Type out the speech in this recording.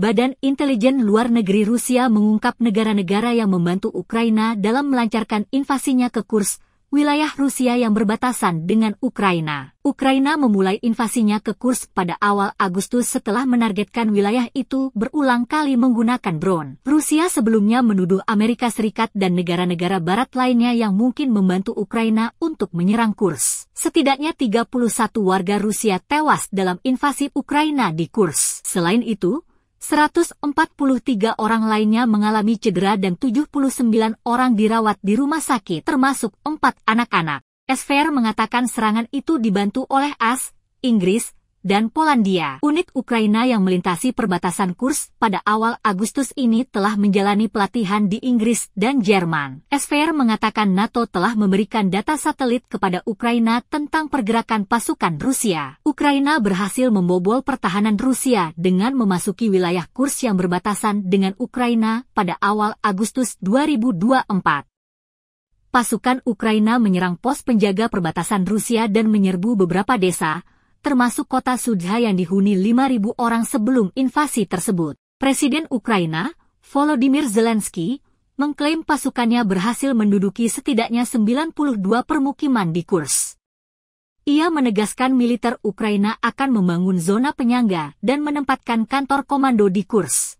Badan Intelijen Luar Negeri Rusia mengungkap negara-negara yang membantu Ukraina dalam melancarkan invasinya ke Kurs, wilayah Rusia yang berbatasan dengan Ukraina. Ukraina memulai invasinya ke Kurs pada awal Agustus setelah menargetkan wilayah itu berulang kali menggunakan drone. Rusia sebelumnya menuduh Amerika Serikat dan negara-negara barat lainnya yang mungkin membantu Ukraina untuk menyerang Kurs. Setidaknya 31 warga Rusia tewas dalam invasi Ukraina di Kurs. Selain itu, 143 orang lainnya mengalami cedera dan 79 orang dirawat di rumah sakit termasuk 4 anak-anak. Esfer mengatakan serangan itu dibantu oleh AS, Inggris, dan Polandia. Unit Ukraina yang melintasi perbatasan Kurs pada awal Agustus ini telah menjalani pelatihan di Inggris dan Jerman. SVR mengatakan NATO telah memberikan data satelit kepada Ukraina tentang pergerakan pasukan Rusia. Ukraina berhasil membobol pertahanan Rusia dengan memasuki wilayah Kurs yang berbatasan dengan Ukraina pada awal Agustus 2024 pasukan Ukraina menyerang pos penjaga perbatasan Rusia dan menyerbu beberapa desa, termasuk kota Sudha yang dihuni 5.000 orang sebelum invasi tersebut. Presiden Ukraina, Volodymyr Zelensky, mengklaim pasukannya berhasil menduduki setidaknya 92 permukiman di Kurs. Ia menegaskan militer Ukraina akan membangun zona penyangga dan menempatkan kantor komando di Kurs.